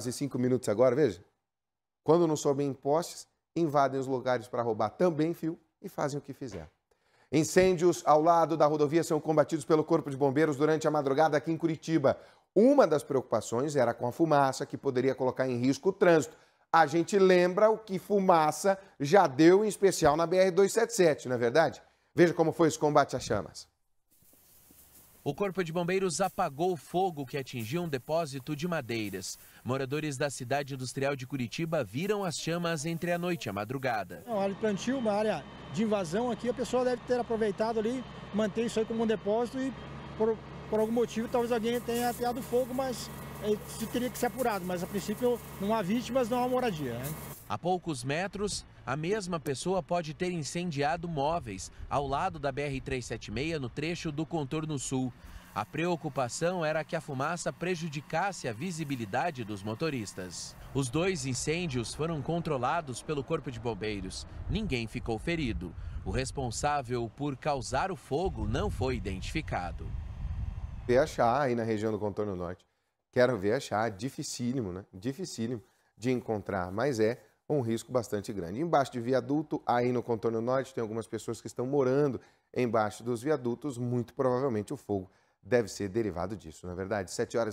quase cinco minutos agora, veja. Quando não sobem impostos, invadem os lugares para roubar também fio e fazem o que fizer. Incêndios ao lado da rodovia são combatidos pelo Corpo de Bombeiros durante a madrugada aqui em Curitiba. Uma das preocupações era com a fumaça, que poderia colocar em risco o trânsito. A gente lembra o que fumaça já deu, em especial na BR-277, não é verdade? Veja como foi esse combate às chamas. O Corpo de Bombeiros apagou o fogo que atingiu um depósito de madeiras. Moradores da cidade industrial de Curitiba viram as chamas entre a noite e a madrugada. É uma área de plantio, uma área de invasão aqui. A pessoa deve ter aproveitado ali, manter isso aí como um depósito e por, por algum motivo talvez alguém tenha ateado fogo, mas se teria que ser apurado, mas a princípio não há vítimas, não há moradia. Né? A poucos metros, a mesma pessoa pode ter incendiado móveis ao lado da BR-376 no trecho do contorno sul. A preocupação era que a fumaça prejudicasse a visibilidade dos motoristas. Os dois incêndios foram controlados pelo Corpo de Bombeiros. Ninguém ficou ferido. O responsável por causar o fogo não foi identificado. E achar aí na região do contorno norte. Quero ver achar, dificílimo, né? Dificílimo de encontrar, mas é um risco bastante grande. Embaixo de viaduto, aí no contorno norte, tem algumas pessoas que estão morando embaixo dos viadutos, muito provavelmente o fogo deve ser derivado disso, não é verdade? 7 horas